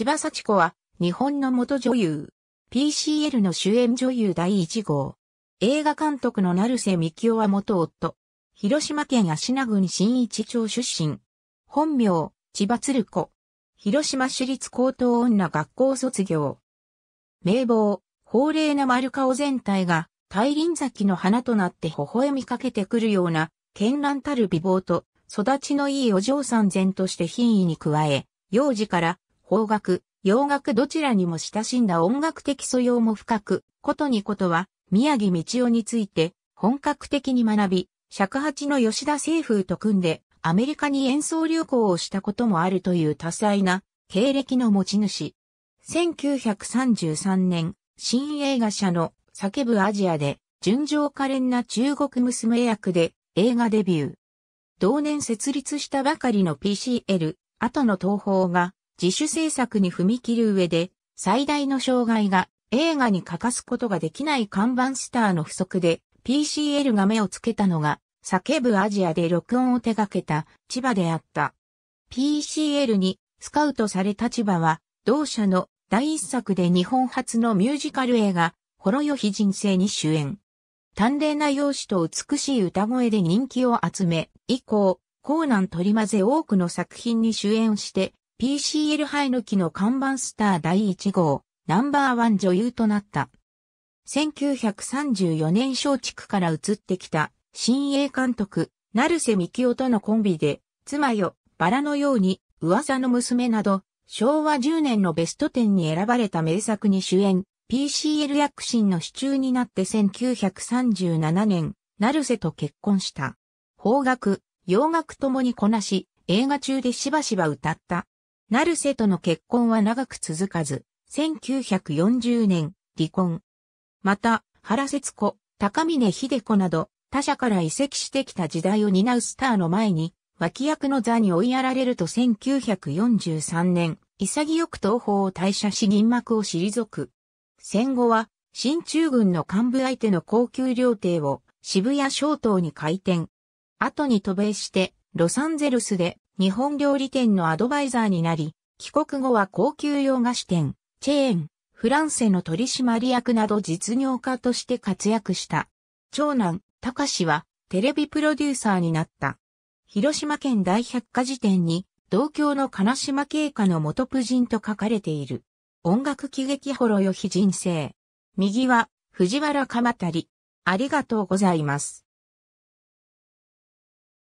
千葉幸子は、日本の元女優。PCL の主演女優第1号。映画監督の成瀬幹夫は元夫。広島県足名郡新一町出身。本名、千葉鶴子。広島市立高等女学校卒業。名簿、法令な丸顔全体が、大輪咲きの花となって微笑みかけてくるような、絢爛たる美貌と、育ちのいいお嬢さん前として品位に加え、幼児から邦楽、洋楽どちらにも親しんだ音楽的素養も深く、ことにことは、宮城道夫について、本格的に学び、尺八の吉田清風と組んで、アメリカに演奏旅行をしたこともあるという多彩な経歴の持ち主。1933年、新映画社の叫ぶアジアで、純情可憐な中国娘役で映画デビュー。同年設立したばかりの PCL、後の東宝が自主制作に踏み切る上で、最大の障害が映画に欠かすことができない看板スターの不足で、PCL が目をつけたのが、叫ぶアジアで録音を手掛けた千葉であった。PCL にスカウトされた千葉は、同社の第一作で日本初のミュージカル映画、ほろよひ人生に主演。丹麗な容姿と美しい歌声で人気を集め、以降、コーナン取り混ぜ多くの作品に主演して、PCL ハイの木の看板スター第1号、ナンバーワン女優となった。1934年松竹から移ってきた、新鋭監督、成瀬幹夫とのコンビで、妻よ、バラのように、噂の娘など、昭和10年のベスト10に選ばれた名作に主演、PCL 躍進の支柱になって1937年、成瀬と結婚した。邦楽、洋楽ともにこなし、映画中でしばしば歌った。成瀬との結婚は長く続かず、1940年、離婚。また、原節子、高峰秀子など、他者から移籍してきた時代を担うスターの前に、脇役の座に追いやられると1943年、潔く東方を退社し銀幕を退く。戦後は、新中軍の幹部相手の高級料亭を渋谷小島に開店。後に渡米して、ロサンゼルスで日本料理店のアドバイザーになり、帰国後は高級洋菓子店、チェーン、フランセの取締役など実業家として活躍した。長男、隆志はテレビプロデューサーになった。広島県大百科事典に、同郷の金島慶過の元夫人と書かれている。音楽喜劇ほろよひ人生。右は、藤原鎌足り。ありがとうございます。